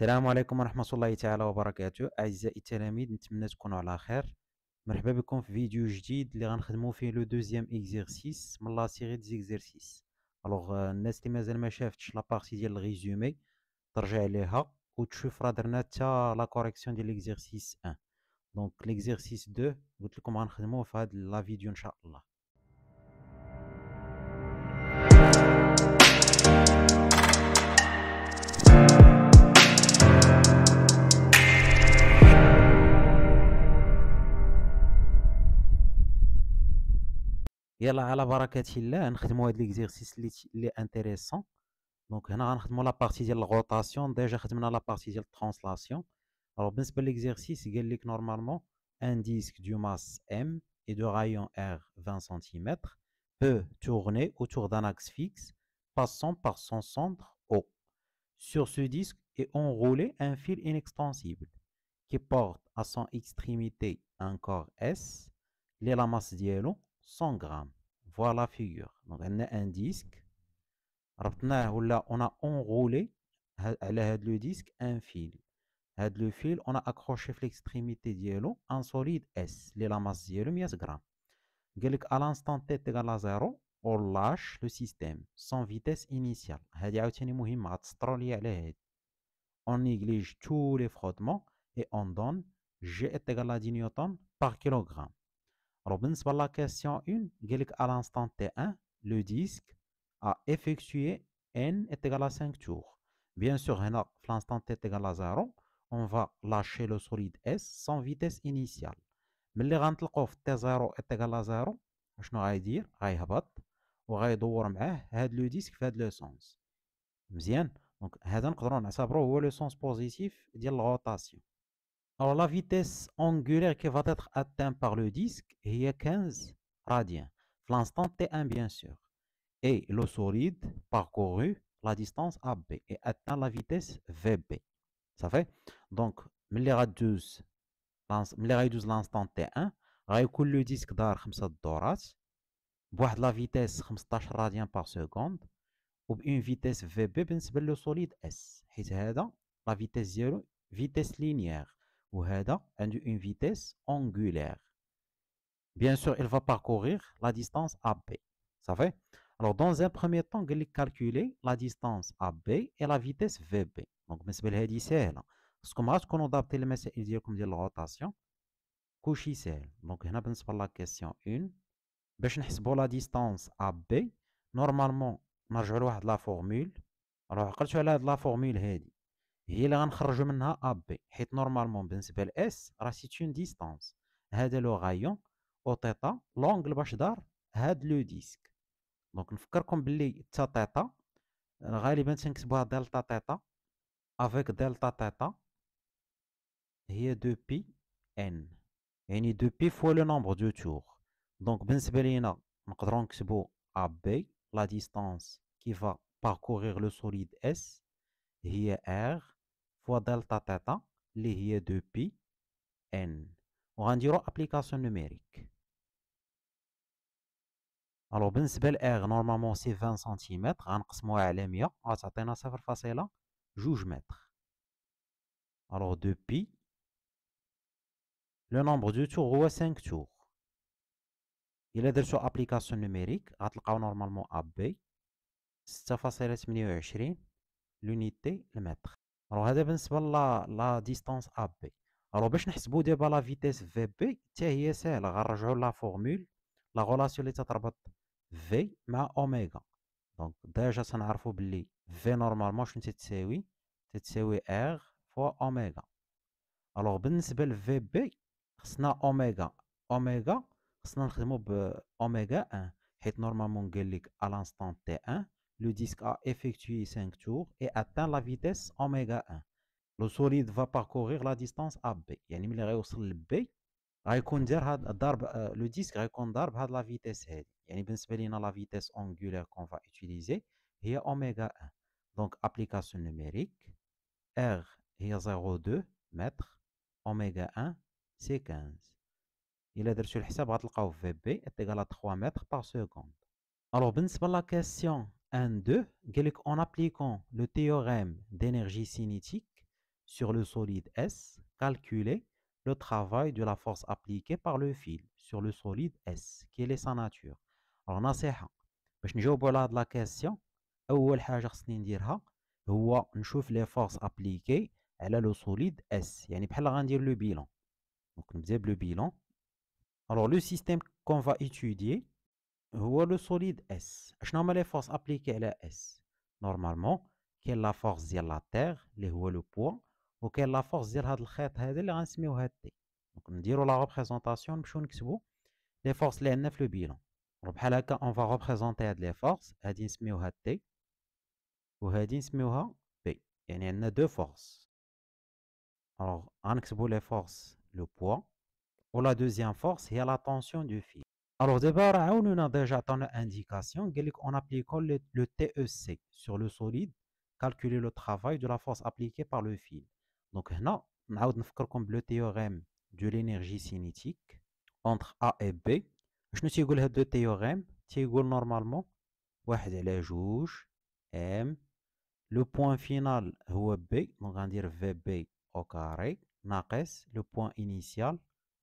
السلام عليكم ورحمة الله تعالى وبركاته أعزائي التلاميذ نتمنى تكونوا على خير مرحبا بكم في فيديو جديد اللي غنخدمو فيه لو دوزيام اكزيرسيس من لا سيغي ديزيكزيرسيس الوغ آه، الناس اللي مازال ما شافتش لابارتي ديال الغيزومي ترجع ليها وتشوف راه درنا حتى لا كوريكسيون ديال ليكزيرسيس أن دونك ليكزيرسيس دو قلت لكم في هاد لا فيديو ان شاء الله Alléluia, on va commencer l'exercice intéressant. Donc, on va la partie de la rotation. Déjà, on la partie de translation. Alors, le l'exercice, c'est que normalement, un disque de masse M et de rayon R 20 cm peut tourner autour d'un axe fixe passant par son centre O. Sur ce disque est enroulé un fil inextensible qui porte à son extrémité un corps S. Il est la masse d'yélo. 100 grammes. Voilà la figure. Donc, on a un disque. On a enroulé le disque un fil. Le fil, on a accroché l'extrémité l'eau en solide S. La masse 100 g. À l'instant T égale à 0, on lâche le système sans vitesse initiale. On néglige tous les frottements et on donne G égale à 10 newtons par kilogramme. Robbins, par la question 1, à l'instant T1, le disque a effectué N est égal à 5 tours. Bien sûr, l'instant T est égal à 0, on va lâcher le solide S sans vitesse initiale. Mais le T0 est égal à 0, je dire, je le disque fait le sens. donc, le sens positif de la rotation. Alors la vitesse angulaire qui va être atteinte par le disque est 15 radians. l'instant T1 bien sûr. Et le solide parcouru la distance AB et atteint la vitesse VB. Ça fait Donc, les radius, l'instant T1, le disque d'art 5 دورات la vitesse 15 radians par seconde une vitesse VB بالنسبة le solide S. حيت هذا la vitesse 0 vitesse linéaire. Ou A1, a une vitesse angulaire. Bien sûr, il va parcourir la distance AB. Ça fait Alors, dans un premier temps, il a calculé la distance AB et la vitesse VB. Donc, on va dire que c'est celle-là. Parce qu'on voit qu'on a adapté le message, on dire que c'est la rotation. C'est celle-là. Donc, on va prendre la question 1. Pour calculer la distance AB, normalement, je va jouer à la formule. Alors, je vais jouer de la formule celle هي اللي غنخرجوا منها ا بي حيت نورمالمون بالنسبه لاس راه سيت اون ديستانس هذا لو غايون او تيتا لونغل باش دار هاد لو ديسك دونك نفكركم باللي تا تيتا غالبا تنكتبوها دلتا تيتا افيك دلتا تيتا هي دو بي ان يعني دو بي فوا لو نومبر دو تور دونك بالنسبه لينا نقدروا نكتبوا ا بي لا ديستانس فا parcourir لو سوليد اس هي R, fois delta theta, qui est 2 pi n. On va dire l'application numérique. Alors, le ben, R, c'est 20 cm. On va le mettre à la Jouge mètre. Alors, 2 pi. Le nombre de tours est 5 tours. Il est dans application numérique. On va le mettre c'est la face. C'est la facette l'unité. Le mètre. الو هذا بالنسبه لا لا ديستانس ا بي الو باش نحسبو دابا لا فيتيس في بي حتى هي ساهله غنرجعو لا فورمول لا غولاسيون اللي تتربط في مع اوميغا دونك ديجا سنعرفوا بلي في نورمالمون شنو تتساوي تتساوي ار فوا اوميغا الوغ بالنسبه لفي بي خصنا اوميغا اوميغا خصنا نخدمو اوميغا ان حيت نورمالمون قال لك الانستون تي ان le disque a effectué 5 tours et atteint la vitesse oméga 1. Le solide va parcourir la distance AB. Euh, le disque répond la vitesse. Il y a la vitesse angulaire qu'on va utiliser. Il y 1. Donc, application numérique. R, est 0,2 m ω 1, c'est 15. Il a dit sur le VB est égal à 3 mètres par seconde. Alors, ben, la question 1, 2, en appliquant le théorème d'énergie cinétique sur le solide S, calculer le travail de la force appliquée par le fil sur le solide S, quelle est sa nature. Alors, question باش نجاوبوا على هاد لا dire اول حاجه خصني les forces appliquées لي فورس solide S. لو سوليد اس يعني بحال غندير le bilan. Donc, نبدا le bilan. Alors, le système qu'on va étudier, le solide S. Je nomme les forces appliquées à S. Normalement, quelle est la force de la terre Le poids. ou quelle est la force de la terre Le la force de la nous dire la représentation. Nous devons les forces. les forces sont les plus représenter les forces. la les forces sont les plus la forces la deuxième force, est la tension du fil. Alors, d'abord, on a déjà donné indication qu'on appliquant le, TEC sur le solide, calculer le travail de la force appliquée par le fil. Donc, là, on a le théorème de l'énergie cinétique entre A et B. Je ne suis pas deux théorèmes. تيقول normalement M. Le point final, B. Donc, on va on VB au carré. au carré n'a le point initial,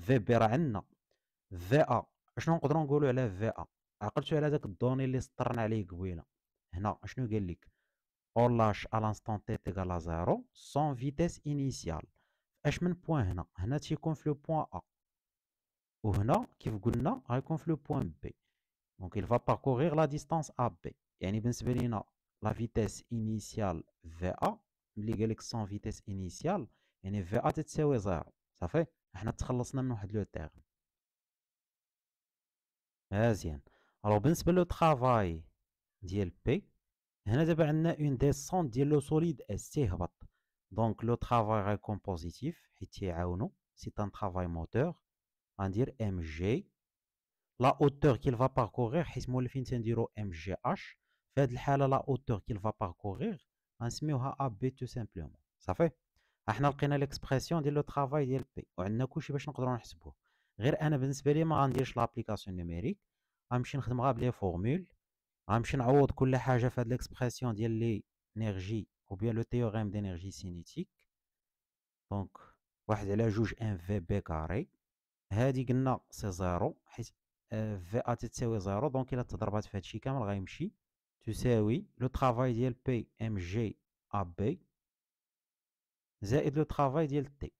في بي راه عندنا في ا شنو نقدروا نقولوا على في ا عقلتوا على داك الدوني اللي سطرنا عليه قبيله هنا شنو قال لك اولاش ا لانستون تي تيغالا زيرو سون فيتيس انيسيال اش من بوان هنا هنا تيكون في لو بوان ا وهنا كيف قلنا غيكون في لو بوان بي دونك فا باركوغيغ لا la ا بي يعني بالنسبه لينا لا فيتيس انيسيال في ا ملي قال لك 100 فيتيس انيسيال يعني في ا تتساوي زيرو صافي احنا تخلصنا من واحد لو تيرم مزيان الو بالنسبه لو طرافاي ديال بي هنا دابا عندنا اون ديسون ديال لو سوليد اس تيهبط دونك لو طرافاي غيكون بوزيتيف حيت تيعاونو سي تان طرافاي موتور غندير ام جي لا اوتور كيل فا باركورير حيت مولفين تنديرو ام جي اش في هاد الحاله لا اوتور كيل فا باركورير غنسميوها ا بي تو سامبلومون صافي احنا لقينا ليكسبرسيون ديال لو ترافاي ديال بي وعندنا كلشي باش نقدروا نحسبوه غير انا بالنسبه لي ما غنديرش لابليكاسيون نيميريك غنمشي نخدم غير بلي فورمول غنمشي نعوض كل حاجه في هاد ليكسبرسيون ديال لي انرجي او بيان لو تيوريم انرجي سينيتيك دونك واحد على جوج ان في بي كاري هادي قلنا سي زيرو حيت آه، في ا تساوي زيرو دونك الا تضربات في هادشي كامل غيمشي تساوي لو ترافاي ديال بي ام جي ا بي زائد لو طرافاي ديال تي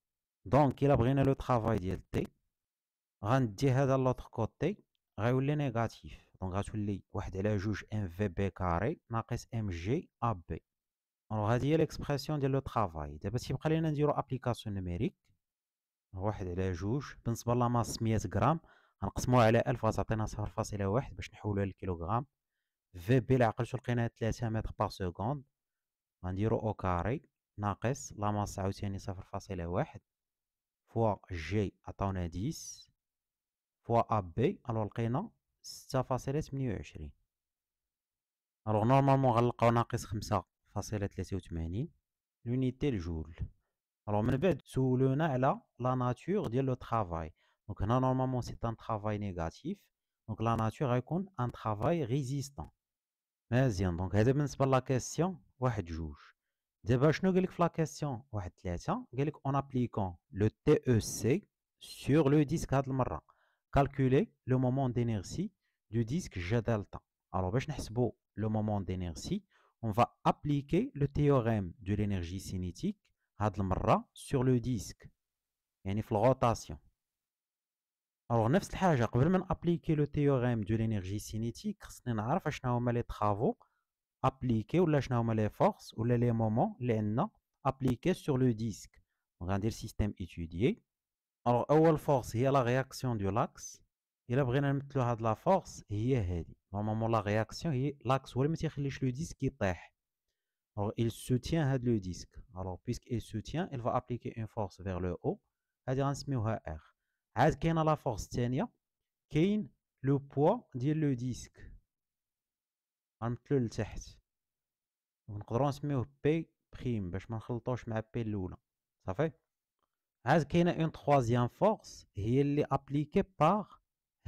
دونك الا بغينا لو طرافاي ديال تي غندي هذا لوطر كوتي غيولي نيجاتيف دونك غتولي واحد على جوج ام في بي كاري ناقص ام جي ا بي الوغ هادي هي ليكسبرسيون ديال لو طرافاي دابا تيبقى لينا نديرو ابليكاسيون نوميريك واحد على جوج بالنسبه لماس مية غرام غنقسموها على الف غتعطينا صفر فاصلة واحد باش نحولوها للكيلوغرام في بي لعقلتو عقلتو تلاتة متر بار سكوند غنديرو او كاري ناقص لاماس عاوتاني صفر فاصلة واحد فوا جي عطاونا ديس فوا ا بي الو لقينا ستة فاصلة تمنية وعشرين الو نورمالمون غنلقاو ناقص خمسة فاصلة تلاتة وتمانين لونيتي الجول الو من بعد سولونا على لا ناتور ديال لو طرافاي دونك هنا نورمالمون سي ان طرافاي نيجاتيف دونك لا ناتور غيكون ان طرافاي ريزيستون مزيان دونك هذا بالنسبة لا كاستيون واحد جوج Deuxième bah, question appliquant le TEC sur le disque calculer le moment d'inertie du disque delta. Alors, bah, le moment d'inertie, on va appliquer le théorème de l'énergie cinétique sur le disque la rotation. Alors, appliquer le théorème de l'énergie cinétique. les travaux appliquer ou les forces ou les moments les appliqués sur le disque on va dire système étudié alors la force est la réaction de l'axe et a vraiment de la force هي normalement la réaction est l'axe le ما تيخليش le disque يطيح alors il soutient le disque alors puisqu'il soutient il va appliquer une force vers le haut هذه غنسميوها R y a la force y a le poids dit le disque غنمثلو لتحت ونقدروا نسميوه بي بريم باش ما نخلطوش مع بي الاولى صافي عاد كاينه اون تخوازيام فورس هي اللي ابليكي باغ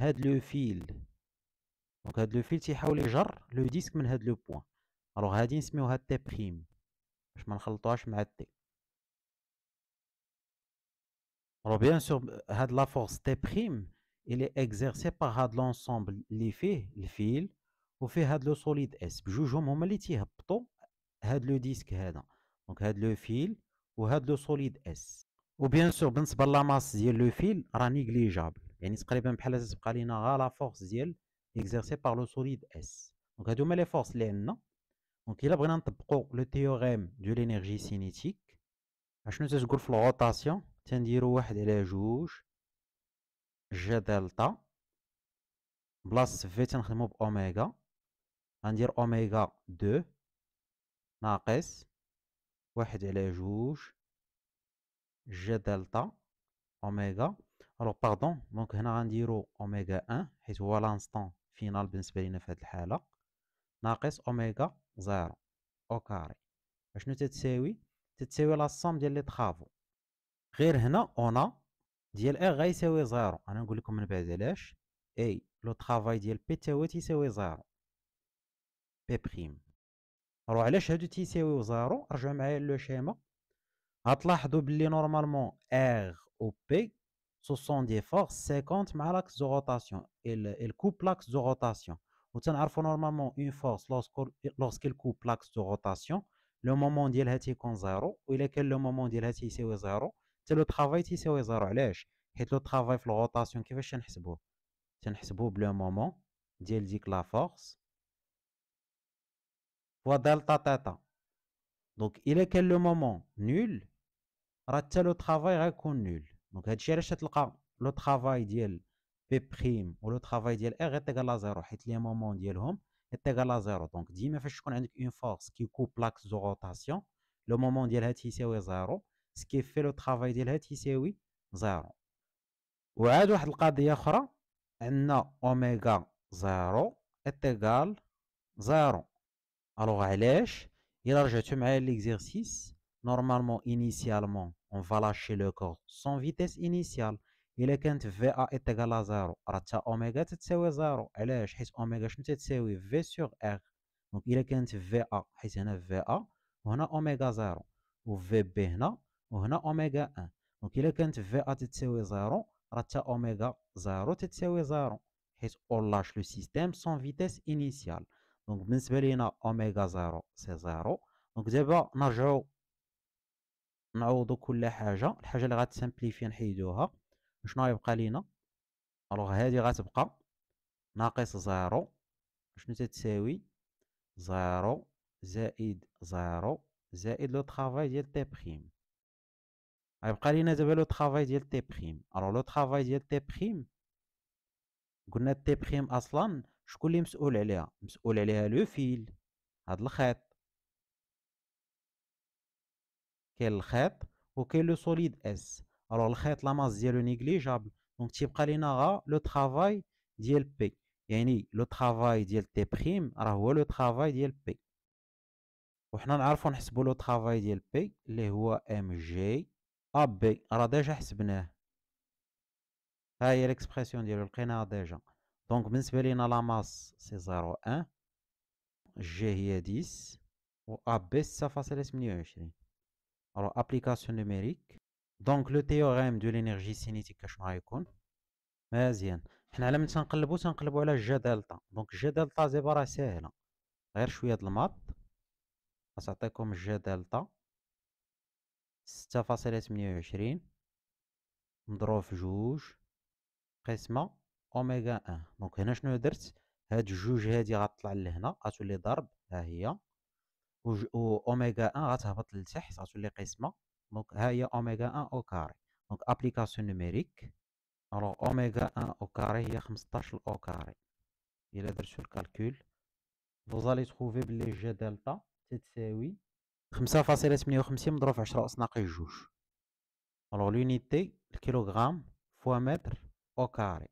هاد لو فيل دونك هاد لو فيل تيحاول يجر لو ديسك من هاد لو بوين الوغ هادي نسميوها تي بريم باش ما نخلطوهاش مع تي الو بيان سور هاد لا فورس تي بريم الي اكزيرسي باغ هاد لونسومبل لي فيه الفيل وفيه هاد لو سوليد اس بجوجهم هما اللي تيهبطوا هاد لو ديسك هذا دونك هاد لو فيل وهاد لو سوليد اس وبيان سور بالنسبه ماس ديال لو فيل راه نيجليجابل يعني تقريبا بحال تبقى لينا غا لا فورس ديال اكزيرسي بار لو سوليد اس دونك هادو هما لي فورس اللي عندنا دونك الا بغينا نطبقوا لو تيوريم دو لينيرجي سينيتيك اشنو تتقول في الغوطاسيون تنديرو واحد على جوج جي دلتا بلاصه في تنخدمو باوميغا غندير أوميغا دو ناقص واحد على جوج جا دلتا أوميغا ألوغ باغدون دونك هنا غنديرو أوميغا أن حيت هو لانستون فينال بالنسبة لينا في هاد الحالة ناقص أوميغا زيرو أو كاري أشنو تتساوي تتساوي لاصام ديال لي طخافو غير هنا أونا ديال أ غيساوي زيرو أنا نقول لكم من بعد علاش أي لو طخافاي ديال بي تا تيساوي زيرو بي بريم رو علاش هادو تيساويو زيرو رجعوا معايا لو شيما غتلاحظوا بلي نورمالمون ار او بي سو سون دي فورس 50 مع لاكس دو روتاسيون كوب لاكس دو روتاسيون و تنعرفوا نورمالمون اون فورس لوسكيل كوب لاكس دو روتاسيون لو مومون ديالها تيكون زيرو و الا كان لو مومون ديالها تيساوي زيرو حتى لو طرافاي تيساوي زيرو علاش حيت لو طرافاي في الغوطاسيون كيفاش تنحسبوه تنحسبوه بلو مومون ديال ديك لا فورس دلتا تيتا دونك الا كان لو مومون نول راه حتى لو طرافاي غيكون نول دونك هادشي علاش تلقى لو طرافاي ديال بي بريم ولو طرافاي ديال ار غيتيكالا زيرو حيت لي مومون ديالهم غيتيكالا زيرو دونك ديما فاش تكون عندك اون فورس كيكوب لاكس دو روتاسيون لو مومون ديالها تيساوي زيرو سكي في لو طرافاي ديالها تيساوي زيرو وعاد واحد القضيه اخرى عندنا اوميغا زيرو اتيكال زيرو Alors, pourquoi Alors, je termine l'exercice. Normalement, initialement, on va lâcher le corps sans vitesse initiale. Il est quand VA est égal à 0, alors Omega est égal à 0. Pourquoi Parce qu'Omega est égal à V sur R. Donc, il est VA, alors il y a VA, Omega est égal à 0. Ou VB, et Omega est égal à 1. Donc, il est quand VA est égal à 0, alors Omega 0 égal à 0. on lâche le système sans vitesse initiale. دونك بالنسبه لينا اوميغا زيرو سي زيرو دونك دابا نرجعو نعوضو كل حاجه الحاجه اللي غاتسامبليفي نحيدوها شنو غيبقى لينا الوغ هادي غتبقى ناقص زيرو شنو تتساوي زيرو زائد زيرو زائد لو طخافاي ديال تي بخيم غيبقى لينا دابا لو طخافاي ديال تي بخيم الوغ لو طخافاي ديال تي بخيم قلنا تي بخيم اصلا شكون اللي مسؤول عليها مسؤول عليها لو فيل هاد الخيط كاين الخيط وكاين لو سوليد اس الوغ الخيط لا ماس ديالو نيجليجابل دونك تيبقى لينا غا لو طرافاي ديال بي يعني لو طرافاي ديال تي بريم راه هو لو طرافاي ديال بي وحنا نعرفو نحسبو لو طرافاي ديال بي اللي هو ام جي ا بي راه ديجا حسبناه ها هي ليكسبرسيون ديالو لقيناها ديجا دونك بالنسبه لينا لا ماس سي زيرو ان جي هي ديس و ا بي ستة فاصلة تمنية وعشرين الو ابليكاسيون نوميريك دونك لو تيوغيم دو لينيرجي سينيتيك اشنو غيكون مزيان حنا على من تنقلبو تنقلبو على جا دالتا دونك جا دالتا زعما راه ساهله غير شويه د الماط غتعطيكم جا دالتا ستة فاصلة تمنية وعشرين مضروب في جوج قسمه اوميغا 1 دونك هنا شنو درت هاد الجوج هادي غطلع لهنا غتولي ضرب ها هي و اوميغا 1 غتهبط لتحت غتولي قسمه دونك ها هي اوميغا 1 او كاري دونك ابليكاسيون نوميريك الو اوميغا 1 او كاري هي 15 او كاري الى درتو الكالكول فوزالي تروفي بلي جي دلتا تتساوي 5.58 مضروب في 10 اس ناقص 2 الو لونيتي الكيلوغرام فوا متر او كاري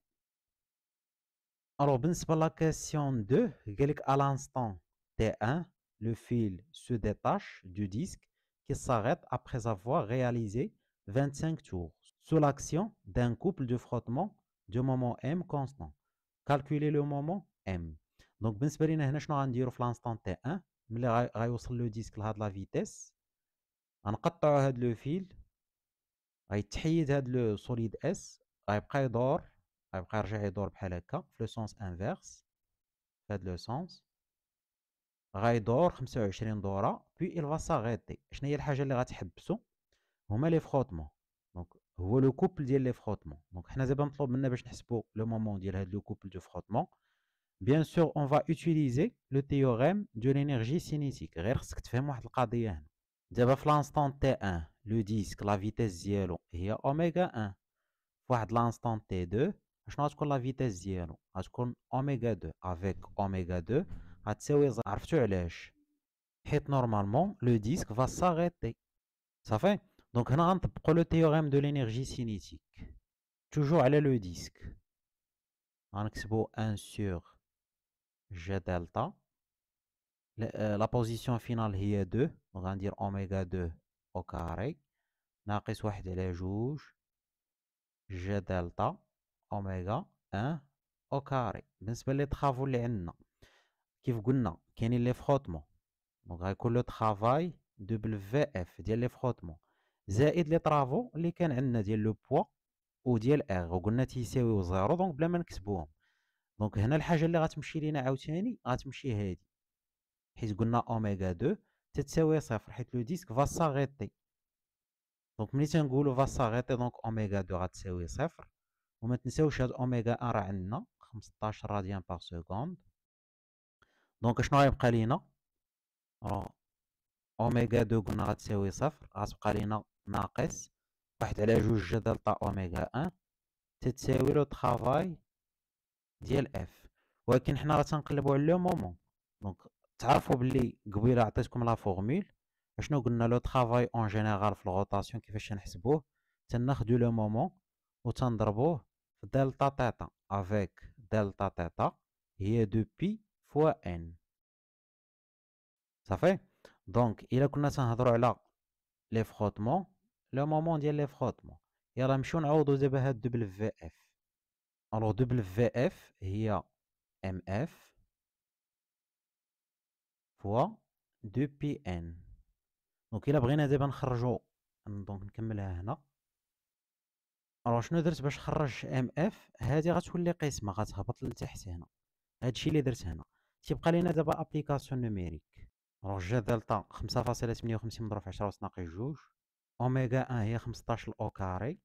Alors, ben, sûr, la question 2, à l'instant T1, le fil se détache du disque qui s'arrête après avoir réalisé 25 tours sous l'action d'un couple de frottement du moment M constant. Calculez le moment M. Donc, بالنسبة sûr, هنا شنو dire في l'instant T1 le disque a disque la vitesse, لا فيتيس غنقطعو هاد le fil, غيتحيد هاد le solide S, غيبقى يدور le sens inverse, le sens, le sens, puis il va s'arrêter. Je vais vous donner un exemple. Vous avez les frottements. Vous le couple de frottements. le moment où le couple du frottement Bien sûr, on va utiliser le théorème de l'énergie cinétique. Vous avez l'instant T1, le disque, la vitesse zéro, il y a ω1, l'instant T2. Je pense que la vitesse zéro, oméga 2 avec oméga 2, normalement, le disque va s'arrêter. Ça fait Donc, on le théorème de l'énergie cinétique. Toujours aller le disque. On a 1 sur G delta. Euh, la position finale est 2. on va dire oméga 2 au carré. ناقص واحد على جوج G-Delta. اوميغا ان او كاري بالنسبه لي طرافو اللي عندنا كيف قلنا كاينين لي فروتمون دونك غيكون لو طرافاي دوبل في اف ديال لي فروتمون زائد لي طرافو اللي كان عندنا ديال لو بوا وديال ار وقلنا تيساويو زيرو دونك بلا ما نكتبوهم دونك هنا الحاجه اللي غتمشي لينا عاوتاني غتمشي هادي حيت قلنا اوميغا 2 تتساوي صفر حيت لو ديسك فاساغيتي دونك ملي تنقولو فاساغيتي دونك اوميغا 2 غتساوي صفر وما تنساوش هاد اوميغا ار راه عندنا 15 راديان بار سكوند دونك شنو غيبقى لينا اوميغا دو قلنا غتساوي صفر غتبقى لينا ناقص واحد على جوج جدل طا اوميغا ان تتساوي لو طرافاي ديال اف ولكن حنا غتنقلبو على لو مومون دونك تعرفوا بلي قبيله عطيتكم لا فورمول شنو قلنا لو طرافاي اون جينيرال في الغوطاسيون كيفاش نحسبوه تناخدو لو مومون وتنضربوه دلتا تيتا avec دلتا تيتا هي دو بي فوا ان صافي دونك الا كنا تنهضروا على لي فروتمون لو مومون ديال لي فروتمون يلا نمشيو نعوضو دابا هاد دوبل في اف الوغ دوبل في اف هي ام اف فوا دو بي ان دونك الا بغينا دابا نخرجو دونك نكملها هنا الو شنو درت باش خرج ام اف هادي غتولي قسمه غتهبط لتحت هنا هادشي اللي درت هنا تيبقى لينا دابا ابليكاسيون نوميريك رجا دلتا 5.58 مضروب 10 اس ناقص 2 اوميغا 1 هي 15 او كاري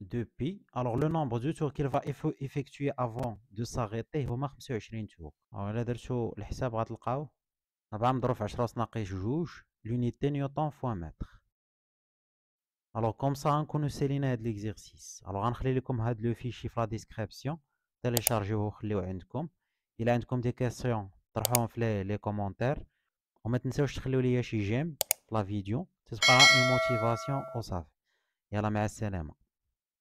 دو بي الوغ لو نومبر دو تور كيل فا ايفو ايفيكتوي افون دو ساغيطي هما 25 تور الوغ الا درتو الحساب غتلقاو 4 مضروب 10 اس ناقص 2 لونيتي نيوتن فوا متر الوغ كوم سا غنكونو سالينا هاد ليكزيرسيس الوغ غنخلي لكم هاد لو فيشي في لا ديسكريبسيون تيليشارجيوه وخليوه عندكم الا عندكم دي كاسيون طرحوهم في لي كومونتير وما تنساوش تخليو ليا شي جيم لا فيديو تتبقى اون موتيفاسيون وصافي يلا مع السلامه